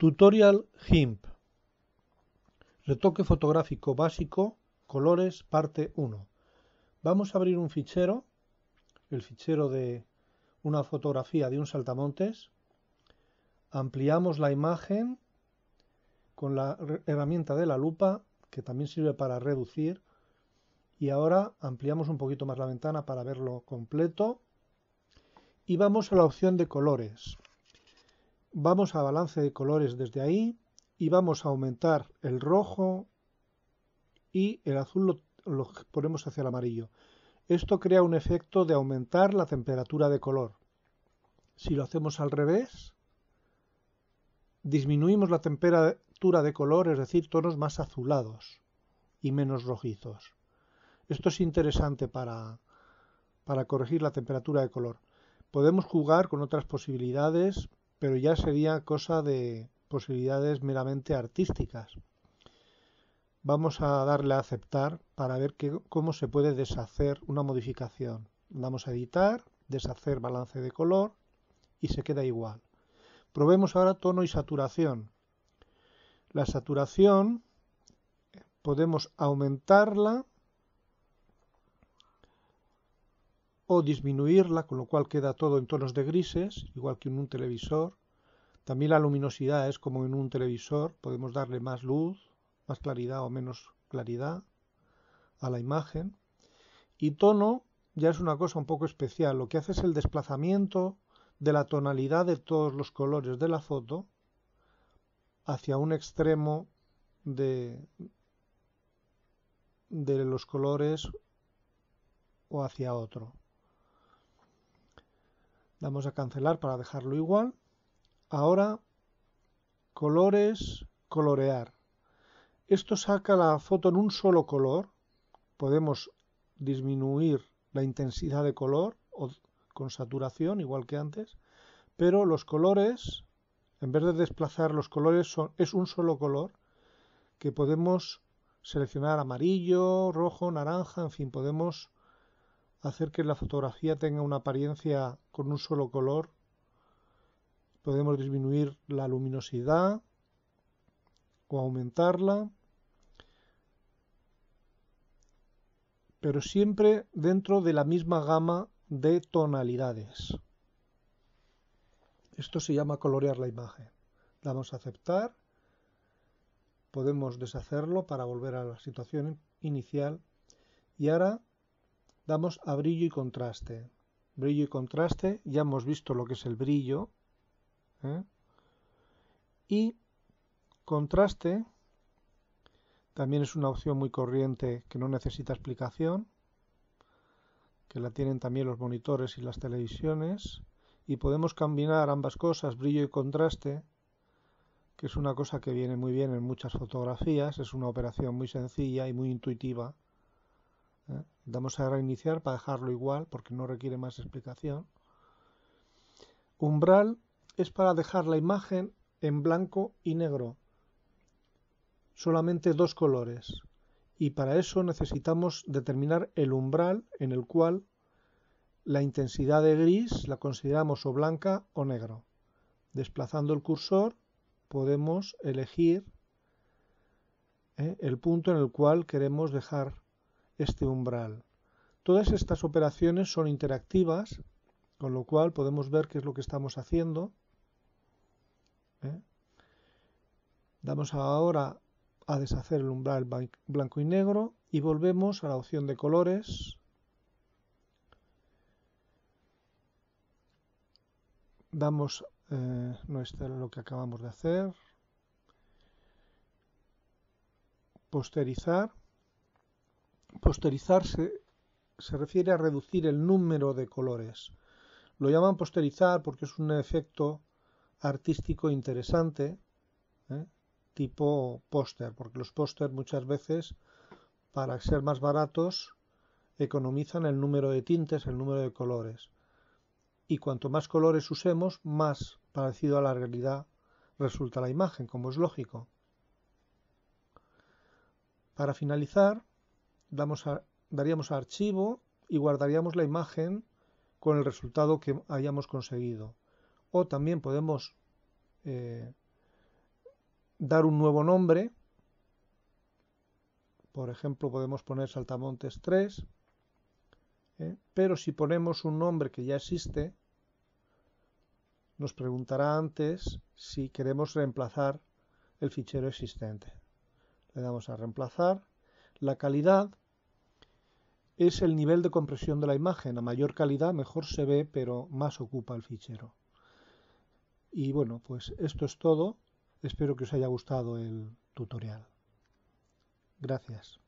Tutorial GIMP Retoque fotográfico básico, colores, parte 1. Vamos a abrir un fichero, el fichero de una fotografía de un saltamontes. Ampliamos la imagen con la herramienta de la lupa, que también sirve para reducir. Y ahora ampliamos un poquito más la ventana para verlo completo. Y vamos a la opción de colores vamos a balance de colores desde ahí y vamos a aumentar el rojo y el azul lo, ponemos hacia el amarillo. Esto crea un efecto de aumentar la temperatura de color. Si lo hacemos al revés, disminuimos la temperatura de color, es decir, tonos más azulados y menos rojizos. Esto es interesante para, para corregir la temperatura de color. Podemos jugar con otras posibilidades pero ya sería cosa de posibilidades meramente artísticas. Vamos a darle a aceptar para ver cómo se puede deshacer una modificación. Vamos a editar, deshacer balance de color y se queda igual. Probemos ahora tono y saturación. La saturación eh, podemos aumentarla o disminuirla, con lo cual queda todo en tonos de grises, igual que en un televisor. También la luminosidad es como en un televisor, podemos darle más luz, más claridad o menos claridad a la imagen. Y tono ya es una cosa un poco especial, lo que hace es el desplazamiento de la tonalidad de todos los colores de la foto hacia un extremo de, de los colores o hacia otro. Vamos a cancelar para dejarlo igual. Ahora, colores, colorear. Esto saca la foto en un solo color. Podemos disminuir la intensidad de color o con saturación, igual que antes. Pero los colores, en vez de desplazar los colores, es un solo color que podemos seleccionar amarillo, rojo, naranja, en fin, podemos hacer que la fotografía tenga una apariencia con un solo color. Podemos disminuir la luminosidad o aumentarla. Pero siempre dentro de la misma gama de tonalidades. Esto se llama colorear la imagen. Damos a aceptar. Podemos deshacerlo para volver a la situación inicial. Y ahora damos a brillo y contraste brillo y contraste, ya hemos visto lo que es el brillo, ¿eh? y contraste también es una opción muy corriente que no necesita explicación, que la tienen también los monitores y las televisiones, y podemos combinar ambas cosas, brillo y contraste, que es una cosa que viene muy bien en muchas fotografías, es una operación muy sencilla y muy intuitiva. ¿eh? Damos a reiniciar para dejarlo igual porque no requiere más explicación. Umbral es para dejar la imagen en blanco y negro, solamente dos colores, y para eso necesitamos determinar el umbral en el cual la intensidad de gris la consideramos o blanca o negro. Desplazando el cursor podemos elegir ¿eh? el punto en el cual queremos dejar este umbral. Todas estas operaciones son interactivas, con lo cual podemos ver qué es lo que estamos haciendo. Damos ¿Eh? ahora a deshacer el umbral blanco y negro y volvemos a la opción de colores. Damos, eh, lo que acabamos de hacer. Posterizar. Posterizarse se refiere a reducir el número de colores. Lo llaman posterizar porque es un efecto artístico interesante, ¿eh? tipo póster, porque los póster muchas veces, para ser más baratos, economizan el número de tintes, el número de colores. Y cuanto más colores usemos, más parecido a la realidad resulta la imagen, como es lógico. Para finalizar, daríamos a archivo y guardaríamos la imagen con el resultado que hayamos conseguido. O también podemos eh, dar un nuevo nombre. Por ejemplo, podemos poner Saltamontes 3. ¿eh? Pero si ponemos un nombre que ya existe, nos preguntará antes si queremos reemplazar el fichero existente. Le damos a reemplazar la calidad es el nivel de compresión de la imagen. A mayor calidad mejor se ve, pero más ocupa el fichero. Y bueno, pues esto es todo. Espero que os haya gustado el tutorial. Gracias.